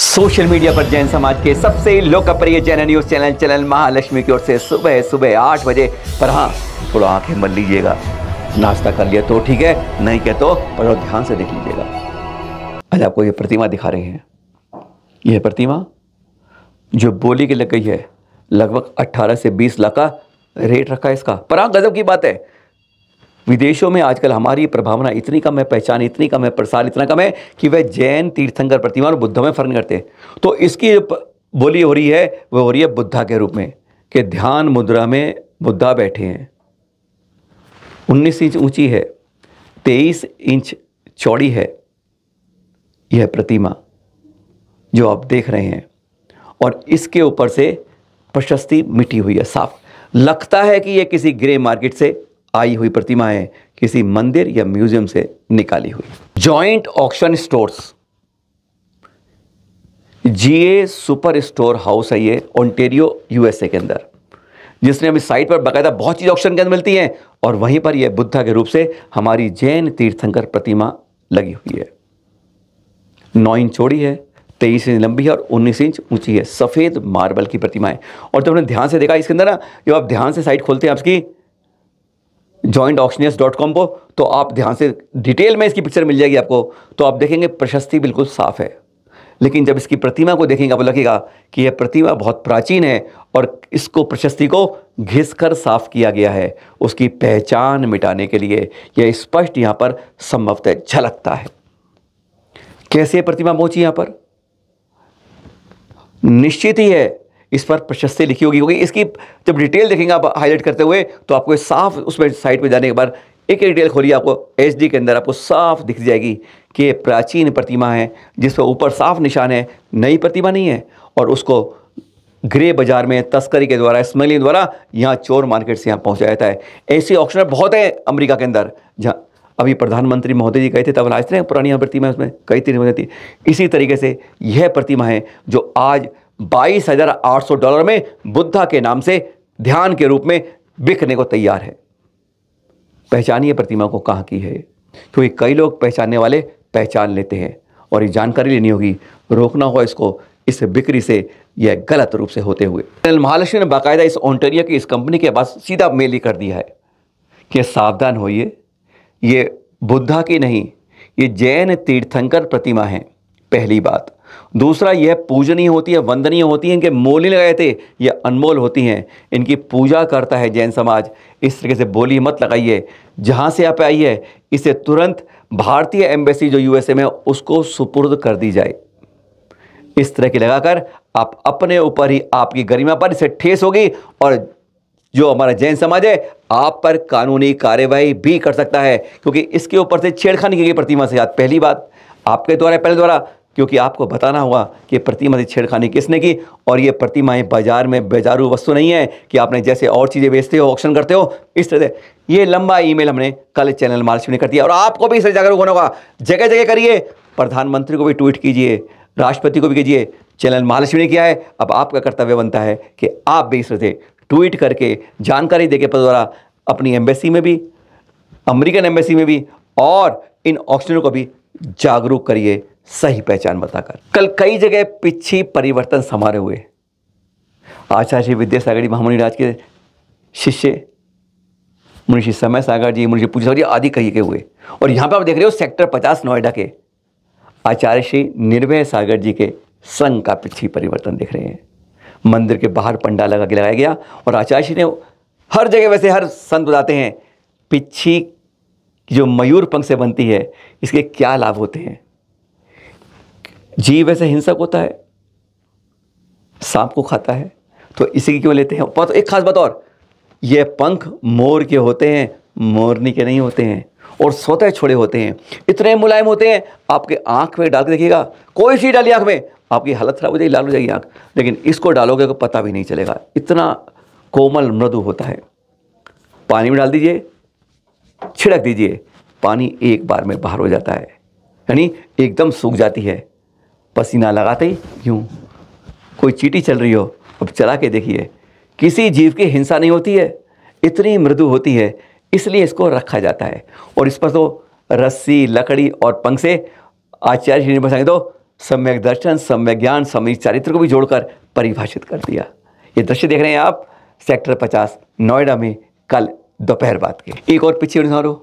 social media पर जैन समाज के सबसे लोकप्रिय Jain news channel channel Mahalakshmi की ओर से सुबह सुबह आठ बजे पर हाँ थोड़ा आंखें मल लीजिएगा नाश्ता कर लिया तो ठीक है नहीं कह तो पर ध्यान से देख लीजिएगा आज आपको ये प्रतिमा दिखा रहे हैं यह प्रतिमा जो बोली की लग गई है लगभग 18 से 20 लाख का रेट रखा है इसका पर हाँ गजब की बात है विदेशों में आजकल हमारी प्रभावना इतनी कम है पहचान इतनी कम है प्रसार इतना कम है कि वह जैन तीर्थंकर प्रतिमा और बुद्धों में फर्न करते हैं तो इसकी बोली हो रही है वह हो रही है बुद्धा के रूप में कि ध्यान मुद्रा में बुद्धा बैठे हैं उन्नीस इंच ऊंची है तेईस इंच चौड़ी है यह प्रतिमा जो आप देख रहे हैं और इसके ऊपर से प्रशस्ति मिटी हुई है साफ लगता है कि यह किसी ग्रे मार्केट से आई हुई प्रतिमाएं किसी मंदिर या म्यूजियम से निकाली हुई joint auction stores GA super store house है ये ओंटेरियो यूएसए के अंदर जिसने हमें साइट पर बकायदा बहुत चीज़ ऑप्शन के अंदर मिलती हैं और वहीं पर यह बुद्धा के रूप से हमारी जैन तीर्थंकर प्रतिमा लगी हुई है नौ इंच चौड़ी है तेईस इंच लंबी है और उन्नीस इंच ऊंची है सफ़ेद मार्बल की प्रतिमा है और तुमने तो ध्यान से देखा इसके अंदर ना जब आप ध्यान से साइट खोलते हैं आपकी ज्वाइंट ऑक्शनियस डॉट कॉम को तो आप ध्यान से डिटेल में इसकी पिक्चर मिल जाएगी आपको तो आप देखेंगे प्रशस्ति बिल्कुल साफ है लेकिन जब इसकी प्रतिमा को देखेंगे आपको लगेगा कि यह प्रतिमा बहुत प्राचीन है और इसको प्रशस्ति को घिस कर साफ किया गया है उसकी पहचान मिटाने के लिए यह स्पष्ट यहाँ पर संभवतः झलकता है कैसे प्रतिमा पहुंची यहाँ पर निश्चित ही है इस पर प्रशस्ति लिखी होगी क्योंकि इसकी जब डिटेल देखेंगे आप हाईलाइट करते हुए तो आपको साफ उस साइट पर जाने के बाद एक डिटेल खोलिए आपको एच के अंदर आपको साफ दिख जाएगी कि प्राचीन प्रतिमा है जिस पर ऊपर साफ निशान है नई प्रतिमा नहीं है और उसको ग्रे बाजार में तस्करी के द्वारा स्मगलिंग द्वारा यहाँ चोर मार्केट से यहाँ पहुँचाया जाता है ऐसे ऑप्शन बहुत हैं अमेरिका के अंदर जहाँ अभी प्रधानमंत्री महोदय जी कहे थे तब लाजते हैं पुरानी प्रतिमा उसमें कई तीन हो जाती इसी तरीके से यह प्रतिमा है जो आज बाईस हजार आठ सौ डॉलर में बुद्धा के नाम से ध्यान के रूप में बिकने को तैयार है पहचानिए प्रतिमा को कहाँ की है क्योंकि कई लोग पहचानने वाले पहचान लेते हैं और ये जानकारी लेनी होगी रोकना होगा इसको इस बिक्री से यह गलत रूप से होते हुए महालक्ष्मी ने बाकायदा इस ओंटेरिया की इस कंपनी के पास सीधा मेल ही कर दिया है कि सावधान होइए ये बुद्धा की नहीं ये जैन तीर्थंकर प्रतिमा है पहली बात दूसरा यह पूजनीय होती है वंदनीय होती है इनके मोल नहीं लगाए थे यह अनमोल होती हैं इनकी पूजा करता है जैन समाज इस तरीके से बोली मत लगाइए जहाँ से आप आई है इसे तुरंत भारतीय एम्बेसी जो यूएसए में उसको सुपुर्द कर दी जाए इस तरह की लगाकर आप अपने ऊपर ही आपकी गरिमा पर इसे ठेस होगी और जो हमारा जैन समाज है आप पर कानूनी कार्यवाही भी कर सकता है क्योंकि इसके ऊपर से छेड़खानी की गई प्रतिमा से याद पहली बात आपके द्वारा पहले द्वारा क्योंकि आपको बताना होगा कि प्रतिमा से छेड़खानी किसने की और ये प्रतिमाएं बाजार में बेजारू वस्तु नहीं है कि आपने जैसे और चीज़ें बेचते हो ऑप्शन करते हो इस तरह से ये लंबा ईमेल हमने कल चैनल मार्च में कर दिया और आपको भी इससे जागरूक होना होगा जगह जगह करिए प्रधानमंत्री को भी ट्वीट कीजिए राष्ट्रपति को भी कीजिए चैनल महालक्ष्मी ने किया है अब आपका कर्तव्य बनता है कि आप भी इस तरह ट्वीट करके जानकारी देके पद द्वारा अपनी एम्बेसी में भी अमेरिकन एम्बेसी में भी और इन ऑक्सीजनों को भी जागरूक करिए सही पहचान बताकर कल कई जगह पिछी परिवर्तन समारे हुए आचार्य श्री विद्यासागर जी महामुनि के शिष्य मुंशी समय सागर जी मुंशी पूजा सागर जी आदि कही के हुए और यहाँ पर आप देख रहे हो सेक्टर पचास नोएडा के आचार्य श्री निर्भय सागर जी के संघ का पिछली परिवर्तन देख रहे हैं मंदिर के बाहर पंडाल लगा के लगाया गया और आचार्य श्री ने हर जगह वैसे हर संत बताते हैं पिछी जो मयूर पंख से बनती है इसके क्या लाभ होते हैं जीव वैसे हिंसक होता है सांप को खाता है तो इसी की क्यों लेते हैं पर तो एक खास बात और ये पंख मोर के होते हैं मोरनी के नहीं होते हैं और सोते छोड़े होते हैं इतने मुलायम होते हैं आपके आंख में डाल के देखिएगा कोई चीज़ डाली आंख में आपकी हालत ख़राब हो जाएगी लाल हो जाएगी आंख लेकिन इसको डालोगे तो पता भी नहीं चलेगा इतना कोमल मृदु होता है पानी में डाल दीजिए छिड़क दीजिए पानी एक बार में बाहर हो जाता है यानी एकदम सूख जाती है पसीना लगाते ही यूँ कोई चीटी चल रही हो अब चला के देखिए किसी जीव की हिंसा नहीं होती है इतनी मृदु होती है इसलिए इसको रखा जाता है और इस पर तो रस्सी लकड़ी और पंख से आचार्य श्री ने तो सम्यक दर्शन सम्यक ज्ञान समय चारित्र को भी जोड़कर परिभाषित कर दिया ये दृश्य देख रहे हैं आप सेक्टर पचास नोएडा में कल दोपहर बाद के एक और पीछे उदाहरण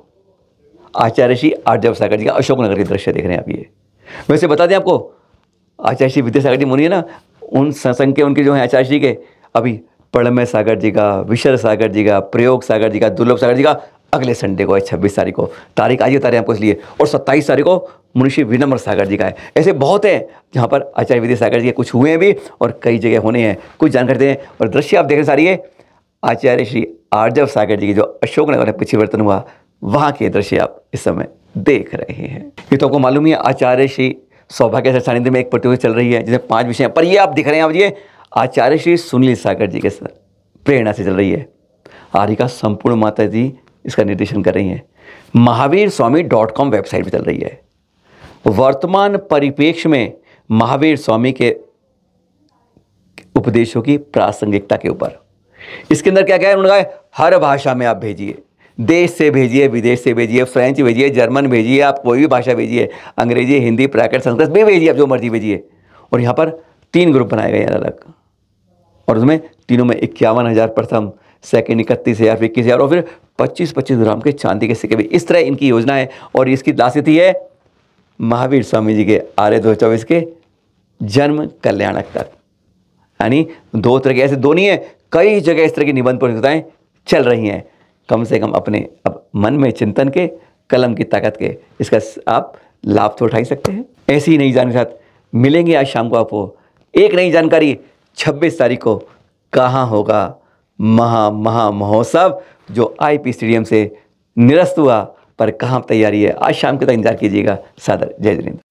आचार्य श्री आर्जव सागर जी का अशोकनगर के दृश्य देख रहे हैं आप ये वैसे बता दें आपको आचार्य श्री विद्यासागर जी मुनि ना उन सत्संग के उनके जो हैं आचार्य जी के अभी पड़मय सागर जी का विशर सागर जी का प्रयोग सागर जी का दुर्लभ सागर जी का अगले संडे को है छब्बीस तारीख को तारीख आज तारीख आपको इसलिए और सत्ताईस तारीख को मुनिषि विनम्र सागर जी का है ऐसे बहुत हैं जहाँ पर आचार्य विद्या सागर जी के कुछ हुए हैं भी और कई जगह होने हैं कुछ जानकारी दें और दृश्य आप देखने सारी है आचार्य श्री आर्जव सागर जी की जो अशोकनगर में पिछिवर्तन हुआ वहाँ के दृश्य आप इस समय देख रहे हैं ये तो आपको मालूम ही है आचार्य श्री सौभाग्य से सानिध्य में एक प्रतियोगिता चल रही है जिसमें पाँच विषय पर ये आप दिख रहे हैं आप ये आचार्य श्री सुनील सागर जी के प्रेरणा से चल रही है आरिका संपूर्ण माता जी इसका निर्देशन कर रही हैं Mahavir Swami dot com website पर चल रही है वर्तमान परिपेक्ष में महावीर स्वामी के उपदेशों की प्रासंगिकता के ऊपर इसके अंदर क्या क्या है उन्होंने कहा हर भाषा में आप भेजिए देश से भेजिए विदेश से भेजिए फ्रेंच भेजिए जर्मन भेजिए आप कोई भी भाषा भेजिए अंग्रेजी हिंदी प्राकृत संस्कृत भी भेजिए आप जो मर्जी भेजिए और यहाँ पर तीन ग्रुप बनाए गए अलग अलग और उसमें तीनों में इक्यावन हज़ार प्रथम सेकेंड इकतीस हज़ार फिर इक्कीस हज़ार और फिर पच्चीस पच्चीस ग्राम के चांदी के सिक्के भी इस तरह इनकी योजना है और इसकी दासिति है महावीर स्वामी जी के आर्य दो चौबीस के जन्म कल्याणक तक यानी दो तरह के ऐसे दो नहीं है कई जगह इस तरह की निबंध प्रतियोगिताएँ चल रही हैं कम से कम अपने अब मन में चिंतन के कलम की ताकत के इसका आप लाभ तो उठा ही सकते हैं ऐसी ही नई जानकारी के साथ मिलेंगे आज शाम को आपको एक नई जानकारी 26 तारीख को कहाँ होगा महा महा महोत्सव जो आईपी स्टेडियम से निरस्त हुआ पर कहाँ तैयारी है आज शाम के तक इंतजार कीजिएगा सादर जय जिनेंद्र